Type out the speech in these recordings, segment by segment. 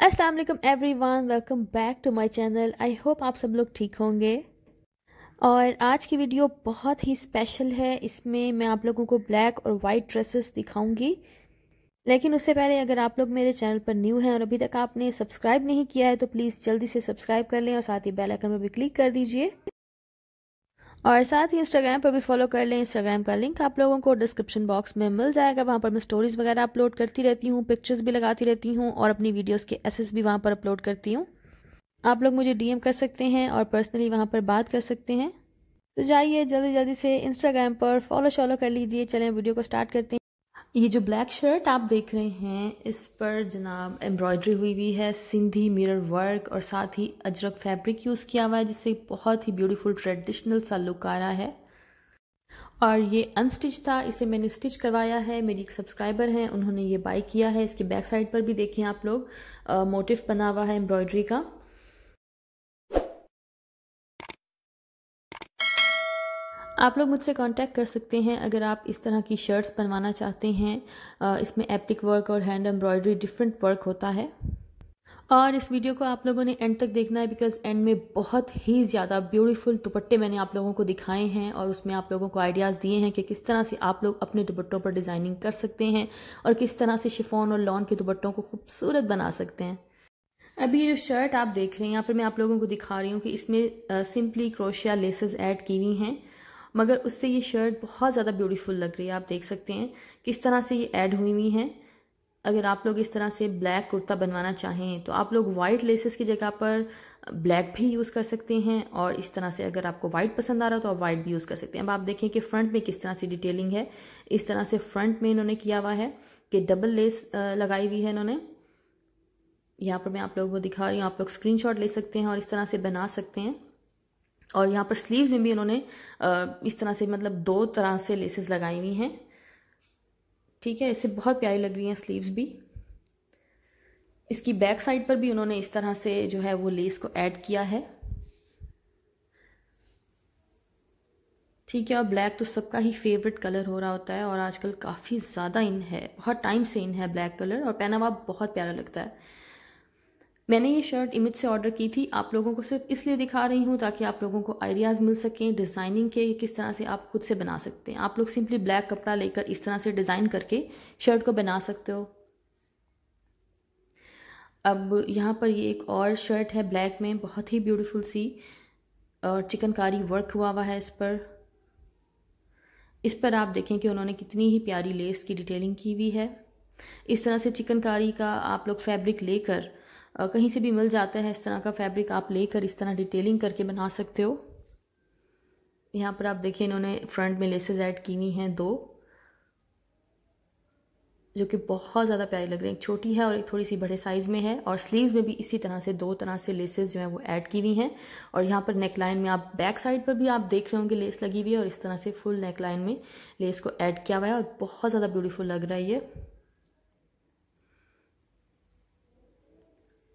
Aslam everyone welcome back to my channel I hope आप सब लोग ठीक होंगे और आज की वीडियो बहुत ही स्पेशल है इसमें मैं आप लोगों को ब्लैक और वाइट ड्रेसेस दिखाऊंगी लेकिन उससे पहले अगर आप लोग मेरे चैनल पर न्यू हैं और अभी तक आपने सब्सक्राइब नहीं किया है तो प्लीज़ जल्दी से सब्सक्राइब कर लें और साथ ही बेल आइकन पर भी क्लिक कर दीजिए और साथ ही इंस्टाग्राम पर भी फॉलो कर लें इंस्टाग्राम का लिंक आप लोगों को डिस्क्रिप्शन बॉक्स में मिल जाएगा वहाँ पर मैं स्टोरीज वगैरह अपलोड करती रहती हूँ पिक्चर्स भी लगाती रहती हूँ और अपनी वीडियोस के एसेस भी वहाँ पर अपलोड करती हूँ आप लोग मुझे डीएम कर सकते हैं और पर्सनली वहाँ पर बात कर सकते हैं तो जाइए जल्दी जल्दी से इंस्टाग्राम पर फॉलो शॉलो कर लीजिए चलें वीडियो को स्टार्ट करते हैं ये जो ब्लैक शर्ट आप देख रहे हैं इस पर जनाब एम्ब्रॉयडरी हुई हुई है सिंधी मिरर वर्क और साथ ही अजरक फैब्रिक यूज़ किया हुआ है जिससे बहुत ही ब्यूटीफुल ट्रेडिशनल सा लुक आ रहा है और ये अनस्टिच था इसे मैंने स्टिच करवाया है मेरी एक सब्सक्राइबर हैं उन्होंने ये बाई किया है इसके बैक साइड पर भी देखें आप लोग मोटिव बना हुआ है एम्ब्रॉयडरी का आप लोग मुझसे कांटेक्ट कर सकते हैं अगर आप इस तरह की शर्ट्स बनवाना चाहते हैं इसमें एप्लिक वर्क और हैंड एम्ब्रॉयडरी डिफरेंट वर्क होता है और इस वीडियो को आप लोगों ने एंड तक देखना है बिकॉज एंड में बहुत ही ज़्यादा ब्यूटीफुल दुपट्टे मैंने आप लोगों को दिखाए हैं और उसमें आप लोगों को आइडियाज़ दिए हैं कि किस तरह से आप लोग अपने दुपट्टों पर डिज़ाइनिंग कर सकते हैं और किस तरह से शिफोन और लॉन के दुपट्टों को खूबसूरत बना सकते हैं अभी जो शर्ट आप देख रहे हैं यहाँ पर मैं आप लोगों को दिखा रही हूँ कि इसमें सिंपली क्रोशिया लेसेस ऐड की हुई हैं मगर उससे ये शर्ट बहुत ज़्यादा ब्यूटीफुल लग रही है आप देख सकते हैं किस तरह से ये ऐड हुई हुई हैं अगर आप लोग इस तरह से ब्लैक कुर्ता बनवाना चाहें तो आप लोग वाइट लेसेस की जगह पर ब्लैक भी यूज़ कर सकते हैं और इस तरह से अगर आपको वाइट पसंद आ रहा हो तो आप वाइट भी यूज़ कर सकते हैं अब आप देखें कि फ्रंट में किस तरह से डिटेलिंग है इस तरह से फ्रंट में इन्होंने किया हुआ है कि डबल लेस लगाई हुई है इन्होंने यहाँ पर मैं आप लोगों को दिखा रही हूँ आप लोग स्क्रीनशॉट ले सकते हैं और इस तरह से बना सकते हैं और यहाँ पर स्लीव्स में भी इन्होंने इस तरह से मतलब दो तरह से लेसेस लगाई हुई हैं ठीक है इससे बहुत प्यारी लग रही हैं स्लीव्स भी इसकी बैक साइड पर भी उन्होंने इस तरह से जो है वो लेस को ऐड किया है ठीक है और ब्लैक तो सबका ही फेवरेट कलर हो रहा होता है और आजकल काफ़ी ज़्यादा इन है बहुत टाइम से इन है ब्लैक कलर और पहनावा बहुत प्यारा लगता है मैंने ये शर्ट इमेज से ऑर्डर की थी आप लोगों को सिर्फ इसलिए दिखा रही हूँ ताकि आप लोगों को आइडियाज़ मिल सकें डिज़ाइनिंग के किस तरह से आप खुद से बना सकते हैं आप लोग सिंपली ब्लैक कपड़ा लेकर इस तरह से डिज़ाइन करके शर्ट को बना सकते हो अब यहाँ पर ये एक और शर्ट है ब्लैक में बहुत ही ब्यूटीफुल सी और चिकनकारी वर्क हुआ हुआ है इस पर इस पर आप देखें कि उन्होंने कितनी ही प्यारी लेस की डिटेलिंग की हुई है इस तरह से चिकनकारी का आप लोग फैब्रिक लेकर कहीं से भी मिल जाता है इस तरह का फैब्रिक आप लेकर इस तरह डिटेलिंग करके बना सकते हो यहाँ पर आप देखिए इन्होंने फ्रंट में लेसेज ऐड की हुई हैं दो जो कि बहुत ज़्यादा प्यारी लग रही है एक छोटी है और एक थोड़ी सी बड़े साइज़ में है और स्लीव में भी इसी तरह से दो तरह से लेसेस जो है वो ऐड की हुई हैं और यहाँ पर नेक लाइन में आप बैक साइड पर भी आप देख रहे होंगे लेस लगी हुई है और इस तरह से फुल नेक लाइन में लेस को ऐड किया हुआ है और बहुत ज़्यादा ब्यूटीफुल लग रहा है ये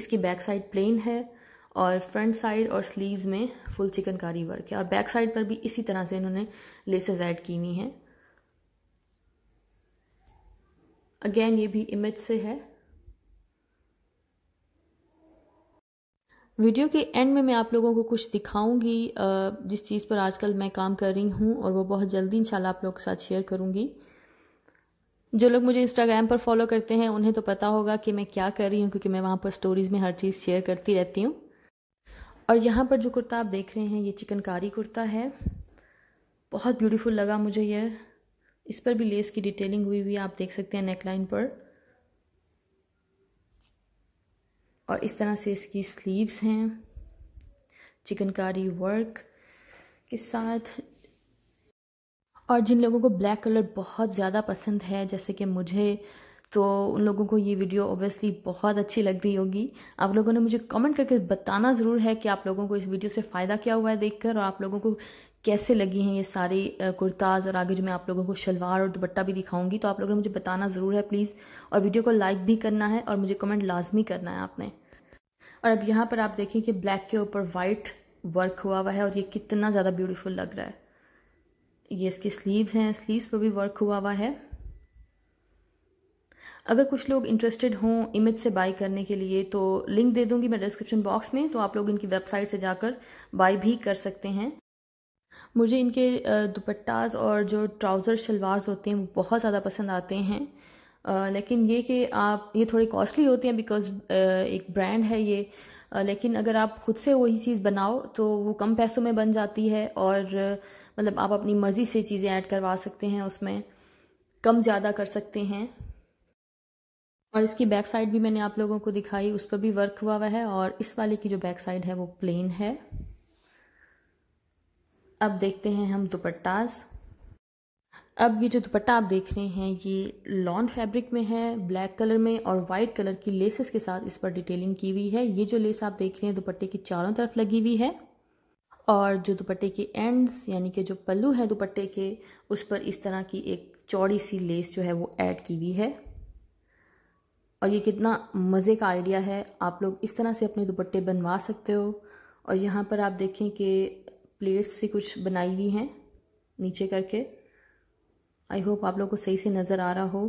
इसकी बैक साइड प्लेन है और फ्रंट साइड और स्लीव्स में फुल चिकनकारी वर्क है और बैक साइड पर भी इसी तरह से इन्होंने लेसेस ऐड की हुई हैं अगेन ये भी इमेज से है वीडियो के एंड में मैं आप लोगों को कुछ दिखाऊंगी जिस चीज़ पर आजकल मैं काम कर रही हूँ और वो बहुत जल्दी इंशाल्लाह आप लोगों के साथ शेयर करूँगी जो लोग मुझे इंस्टाग्राम पर फॉलो करते हैं उन्हें तो पता होगा कि मैं क्या कर रही हूँ क्योंकि मैं वहाँ पर स्टोरीज़ में हर चीज़ शेयर करती रहती हूँ और यहाँ पर जो कुर्ता आप देख रहे हैं ये चिकनकारी कुर्ता है बहुत ब्यूटीफुल लगा मुझे यह इस पर भी लेस की डिटेलिंग हुई हुई आप देख सकते हैं नेकलाइन पर और इस तरह से इसकी स्लीव्स हैं चिकनकारी वर्क के साथ और जिन लोगों को ब्लैक कलर बहुत ज़्यादा पसंद है जैसे कि मुझे तो उन लोगों को ये वीडियो ओबियसली बहुत अच्छी लग रही होगी आप लोगों ने मुझे कमेंट करके बताना ज़रूर है कि आप लोगों को इस वीडियो से फ़ायदा क्या हुआ है देखकर और आप लोगों को कैसे लगी हैं ये सारी कुर्ताज़ और आगे जो मैं आप लोगों को शलवार और दुपट्टा भी दिखाऊंगी तो आप लोगों ने मुझे बताना ज़रूर है प्लीज़ और वीडियो को लाइक भी करना है और मुझे कमेंट लाजमी करना है आपने और अब यहाँ पर आप देखें कि ब्लैक के ऊपर वाइट वर्क हुआ हुआ है और ये कितना ज़्यादा ब्यूटीफुल लग रहा है ये इसके स्लीव्स हैं स्लीव्स पर भी वर्क हुआ हुआ है अगर कुछ लोग इंटरेस्टेड हों इमेज से बाय करने के लिए तो लिंक दे दूंगी मैं डिस्क्रिप्शन बॉक्स में तो आप लोग इनकी वेबसाइट से जाकर बाई भी कर सकते हैं मुझे इनके दुपट्टाज और जो ट्राउज़र शलवार्स होते हैं वो बहुत ज़्यादा पसंद आते हैं लेकिन ये कि आप ये थोड़े कॉस्टली होते हैं बिकॉज एक ब्रांड है ये लेकिन अगर आप खुद से वही चीज़ बनाओ तो वो कम पैसों में बन जाती है और मतलब आप अपनी मर्ज़ी से चीज़ें ऐड करवा सकते हैं उसमें कम ज़्यादा कर सकते हैं और इसकी बैक साइड भी मैंने आप लोगों को दिखाई उस पर भी वर्क हुआ हुआ है और इस वाले की जो बैक साइड है वो प्लेन है अब देखते हैं हम दुपट्टाज़ अब ये जो दुपट्टा आप देख रहे हैं ये लॉन फैब्रिक में है ब्लैक कलर में और वाइट कलर की लेसेस के साथ इस पर डिटेलिंग की हुई है ये जो लेस आप देख रहे हैं दुपट्टे की चारों तरफ लगी हुई है और जो दुपट्टे के एंड्स यानी कि जो पल्लू है दुपट्टे के उस पर इस तरह की एक चौड़ी सी लेस जो है वो ऐड की हुई है और ये कितना मज़े का आइडिया है आप लोग इस तरह से अपने दुपट्टे बनवा सकते हो और यहाँ पर आप देखें कि प्लेट्स से कुछ बनाई हुई हैं नीचे करके आई होप आप लोगों को सही से नज़र आ रहा हो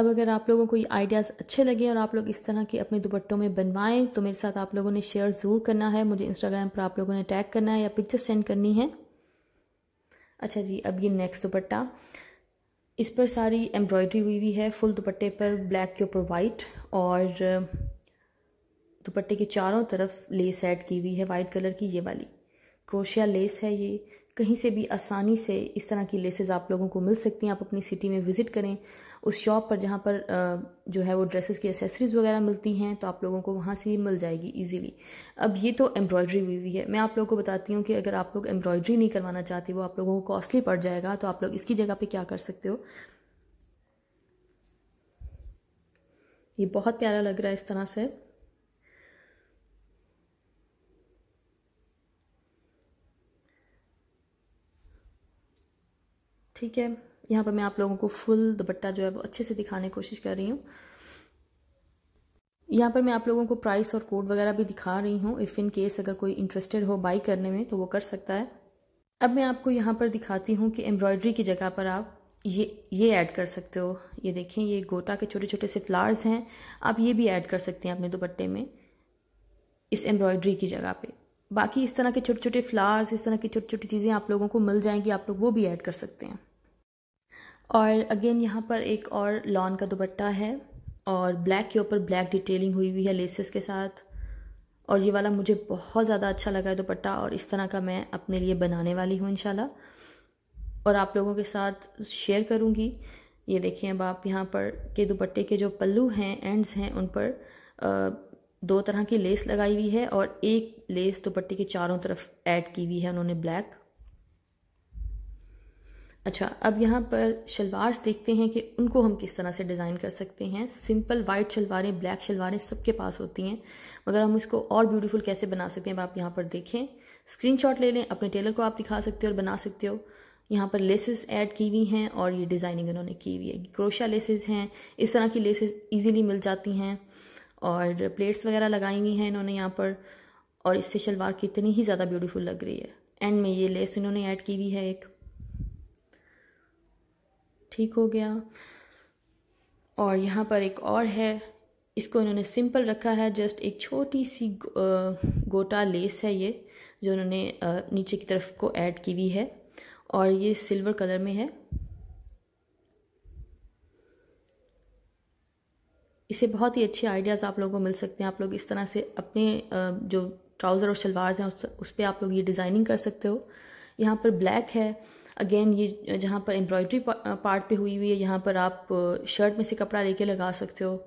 अब अगर आप लोगों को ये आइडियाज़ अच्छे लगे और आप लोग इस तरह के अपने दुपट्टों में बनवाएं तो मेरे साथ आप लोगों ने शेयर ज़रूर करना है मुझे इंस्टाग्राम पर आप लोगों ने टैग करना है या पिक्चर सेंड करनी है अच्छा जी अब ये नेक्स्ट दुपट्टा इस पर सारी एम्ब्रॉयडरी हुई हुई है फुल दुपट्टे पर ब्लैक के ऊपर वाइट और दुपट्टे के चारों तरफ लेस ऐड की हुई है वाइट कलर की ये वाली क्रोशिया लेस है ये कहीं से भी आसानी से इस तरह की लेसेस आप लोगों को मिल सकती हैं आप अपनी सिटी में विज़िट करें उस शॉप पर जहाँ पर जो है वो ड्रेसेस की एसेसरीज़ वगैरह मिलती हैं तो आप लोगों को वहाँ से ही मिल जाएगी इजीली अब ये तो एम्ब्रॉयडरी हुई हुई है मैं आप लोगों को बताती हूँ कि अगर आप लोग एम्ब्रॉयडरी नहीं करवाना चाहते वो आप लोगों को कॉस्टली पड़ जाएगा तो आप लोग इसकी जगह पर क्या कर सकते हो ये बहुत प्यारा लग रहा है इस तरह से ठीक है यहाँ पर मैं आप लोगों को फुल दुपट्टा जो है वो अच्छे से दिखाने की कोशिश कर रही हूँ यहाँ पर मैं आप लोगों को प्राइस और कोड वगैरह भी दिखा रही हूँ इफ़ इन केस अगर कोई इंटरेस्टेड हो बाई करने में तो वो कर सकता है अब मैं आपको यहाँ पर दिखाती हूँ कि एम्ब्रॉयडरी की जगह पर आप ये ये ऐड कर सकते हो ये देखें ये गोटा के छोटे छोटे से फ्लावर्स हैं आप ये भी ऐड कर सकते हैं अपने दुपट्टे में इस एम्ब्रॉयडरी की जगह पर बाकी इस तरह के छोटे छोटे फ्लावर्स इस तरह की छोटी छोटी चीज़ें आप लोगों को मिल जाएंगी आप लोग वो भी ऐड कर सकते हैं और अगेन यहाँ पर एक और लॉन का दुपट्टा है और ब्लैक के ऊपर ब्लैक डिटेलिंग हुई हुई है लेसेस के साथ और ये वाला मुझे बहुत ज़्यादा अच्छा लगा है दुपट्टा और इस तरह का मैं अपने लिए बनाने वाली हूँ इन और आप लोगों के साथ शेयर करूँगी ये देखिए अब आप यहाँ पर के दुपट्टे के जो पल्लू हैं एंड्स हैं उन पर दो तरह की लेस लगाई हुई है और एक लेस दुपट्टे के चारों तरफ ऐड की हुई है उन्होंने ब्लैक अच्छा अब यहाँ पर शलवार्स देखते हैं कि उनको हम किस तरह से डिज़ाइन कर सकते हैं सिंपल वाइट शलवारें ब्लैक शलवारें सबके पास होती हैं मगर हम इसको और ब्यूटीफुल कैसे बना सकते हैं अब आप यहाँ पर देखें स्क्रीनशॉट ले लें अपने टेलर को आप दिखा सकते हो और बना सकते हो यहाँ पर लेसेस ऐड की हुई हैं और ये डिज़ाइनिंग उन्होंने की हुई है क्रोशा लेसेस हैं इस तरह की लेसेस ईजिली मिल जाती हैं और प्लेट्स वगैरह लगाई हुई हैं इन्होंने यहाँ पर और इससे शलवार कितनी ही ज़्यादा ब्यूटीफुल लग रही है एंड में ये लेस इन्होंने ऐड की हुई है एक ठीक हो गया और यहाँ पर एक और है इसको इन्होंने सिंपल रखा है जस्ट एक छोटी सी गोटा लेस है ये जो इन्होंने नीचे की तरफ को ऐड की हुई है और ये सिल्वर कलर में है इससे बहुत ही अच्छे आइडियाज़ आप लोगों को मिल सकते हैं आप लोग इस तरह से अपने जो ट्राउज़र और शलवार हैं उस पर आप लोग ये डिज़ाइनिंग कर सकते हो यहाँ पर ब्लैक है अगेन ये जहाँ पर एम्ब्रॉयडरी पार्ट पे हुई हुई है यहाँ पर आप शर्ट में से कपड़ा लेके लगा सकते हो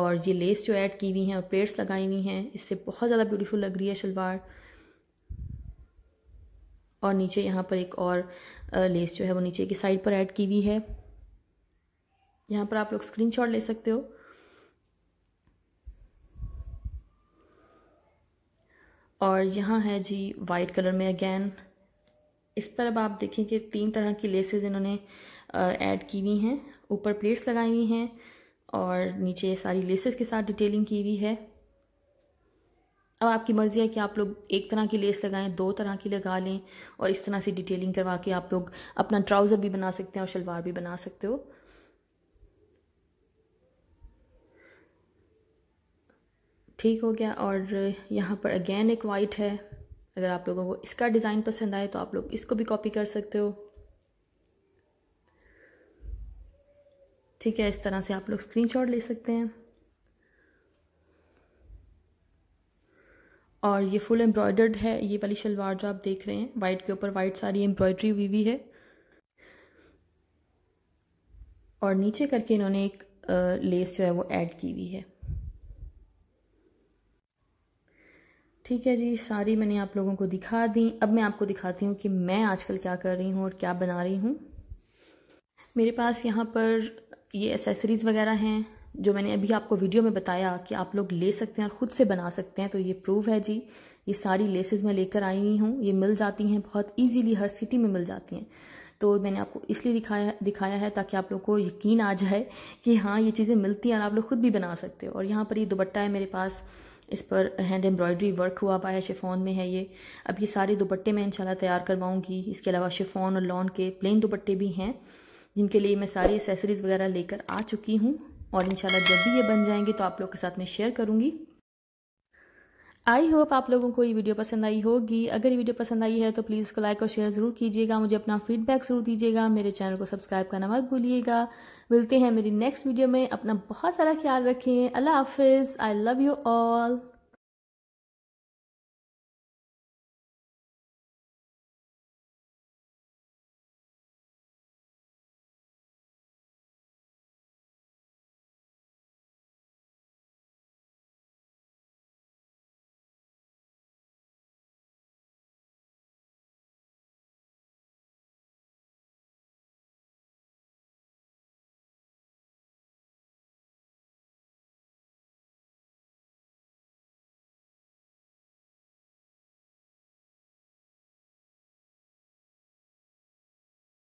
और ये लेस जो ऐड की हुई हैं और प्लेट्स लगाई हुई हैं इससे बहुत ज़्यादा ब्यूटीफुल लग रही है शलवार और नीचे यहाँ पर एक और लेस जो है वो नीचे की साइड पर ऐड की हुई है यहाँ पर आप लोग स्क्रीनशॉट ले सकते हो और यहाँ है जी वाइट कलर में अगेन इस पर अब आप देखें कि तीन तरह की लेसेस इन्होंने ऐड की हुई हैं ऊपर प्लेट्स लगाई हुई हैं और नीचे सारी लेसेस के साथ डिटेलिंग की हुई है अब आपकी मर्ज़ी है कि आप लोग एक तरह की लेस लगाएं दो तरह की लगा लें और इस तरह से डिटेलिंग करवा के आप लोग अपना ट्राउज़र भी बना सकते हैं और शलवार भी बना सकते हो ठीक हो गया और यहाँ पर अगेन एक वाइट है अगर आप लोगों को इसका डिज़ाइन पसंद आए तो आप लोग इसको भी कॉपी कर सकते हो ठीक है इस तरह से आप लोग स्क्रीनशॉट ले सकते हैं और ये फुल एम्ब्रॉयडर्ड है ये वाली शलवार जो आप देख रहे हैं वाइट के ऊपर वाइट सारी एम्ब्रॉयडरी हुई हुई है और नीचे करके इन्होंने एक लेस जो है वो ऐड की हुई है ठीक है जी सारी मैंने आप लोगों को दिखा दी अब मैं आपको दिखाती हूँ कि मैं आजकल क्या कर रही हूँ और क्या बना रही हूँ मेरे पास यहाँ पर ये एसेसरीज़ वगैरह हैं जो मैंने अभी आपको वीडियो में बताया कि आप लोग ले सकते हैं और ख़ुद से बना सकते हैं तो ये प्रूफ है जी ये सारी लेसेस मैं लेकर आई हुई हूँ ये मिल जाती हैं बहुत इजीली हर सिटी में मिल जाती हैं तो मैंने आपको इसलिए दिखाया दिखाया है ताकि आप लोग को यकीन आ जाए कि हाँ ये चीज़ें मिलती हैं और आप लोग खुद भी बना सकते हो और यहाँ पर ये दुपट्टा है मेरे पास इस पर हैंड एम्ब्रॉयडरी वर्क हुआ पाया शिफोन में है ये अब ये सारे दुपट्टे मैं इंशाल्लाह तैयार करवाऊँगी इसके अलावा शिफोन और लॉन के प्लेन दुपट्टे भी हैं जिनके लिए मैं सारी एसेसरीज़ वगैरह लेकर आ चुकी हूँ और इंशाल्लाह जब भी ये बन जाएंगे तो आप लोग के साथ मैं शेयर करूँगी आई होप आप लोगों को ये वीडियो पसंद आई होगी अगर ये वीडियो पसंद आई है तो प्लीज़ को लाइक और शेयर ज़रूर कीजिएगा मुझे अपना फीडबैक ज़रूर दीजिएगा मेरे चैनल को सब्सक्राइब करना मत भूलिएगा मिलते हैं मेरी नेक्स्ट वीडियो में अपना बहुत सारा ख्याल रखें अल्लाह हाफिज़ आई लव यू ऑल